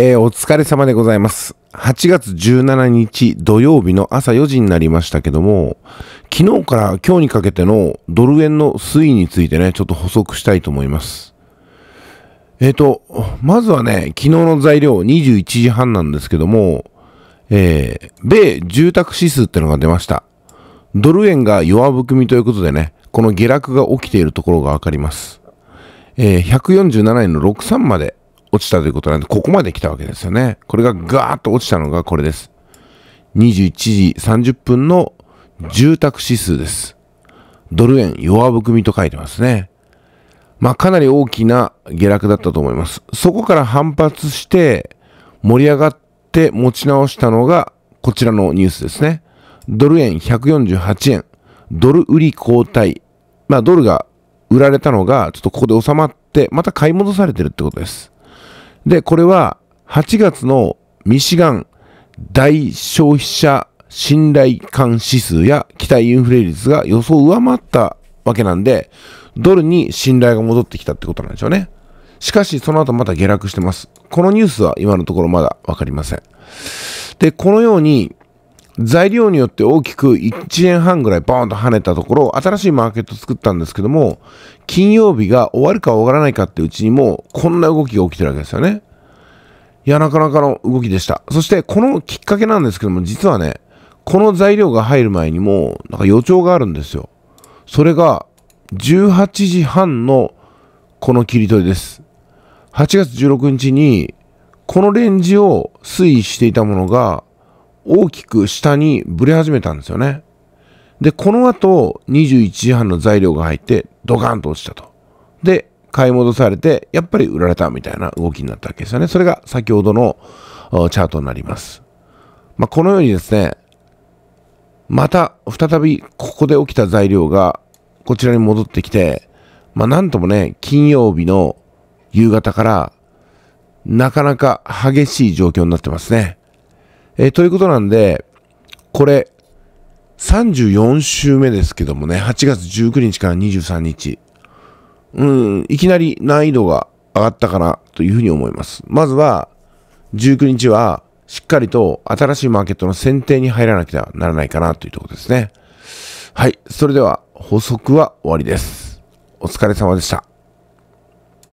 えー、お疲れ様でございます。8月17日土曜日の朝4時になりましたけども、昨日から今日にかけてのドル円の推移についてね、ちょっと補足したいと思います。えっ、ー、と、まずはね、昨日の材料21時半なんですけども、えー、米住宅指数ってのが出ました。ドル円が弱含みということでね、この下落が起きているところがわかります。えー、147円の63まで落ちたということなんで、ここまで来たわけですよね。これがガーッと落ちたのがこれです。21時30分の住宅指数です。ドル円弱含みと書いてますね。まあかなり大きな下落だったと思います。そこから反発して盛り上がって持ち直したのがこちらのニュースですね。ドル円148円、ドル売り後退。まあドルが売られたのがちょっとここで収まってまた買い戻されてるってことです。で、これは8月のミシガン大消費者信頼感指数や期待インフレ率が予想を上回ったわけなんで、ドルに信頼が戻ってきたってことなんでしょうね。しかし、その後また下落してます。このニュースは今のところまだわかりません。で、このように、材料によって大きく1円半ぐらいバーンと跳ねたところ、新しいマーケット作ったんですけども、金曜日が終わるか終わらないかってうちにもこんな動きが起きてるわけですよね。いや、なかなかの動きでした。そしてこのきっかけなんですけども、実はね、この材料が入る前にもなんか予兆があるんですよ。それが18時半のこの切り取りです。8月16日にこのレンジを推移していたものが大きく下にぶれ始めたんですよね。で、この後、21時半の材料が入って、ドカンと落ちたと。で、買い戻されて、やっぱり売られたみたいな動きになったわけですよね。それが先ほどのチャートになります。まあ、このようにですね、また再びここで起きた材料がこちらに戻ってきて、まあ、なんともね、金曜日の夕方からなかなか激しい状況になってますね。えー、ということなんで、これ、34週目ですけどもね、8月19日から23日。うん、いきなり難易度が上がったかなというふうに思います。まずは、19日は、しっかりと新しいマーケットの選定に入らなきゃならないかなというところですね。はい。それでは、補足は終わりです。お疲れ様でした。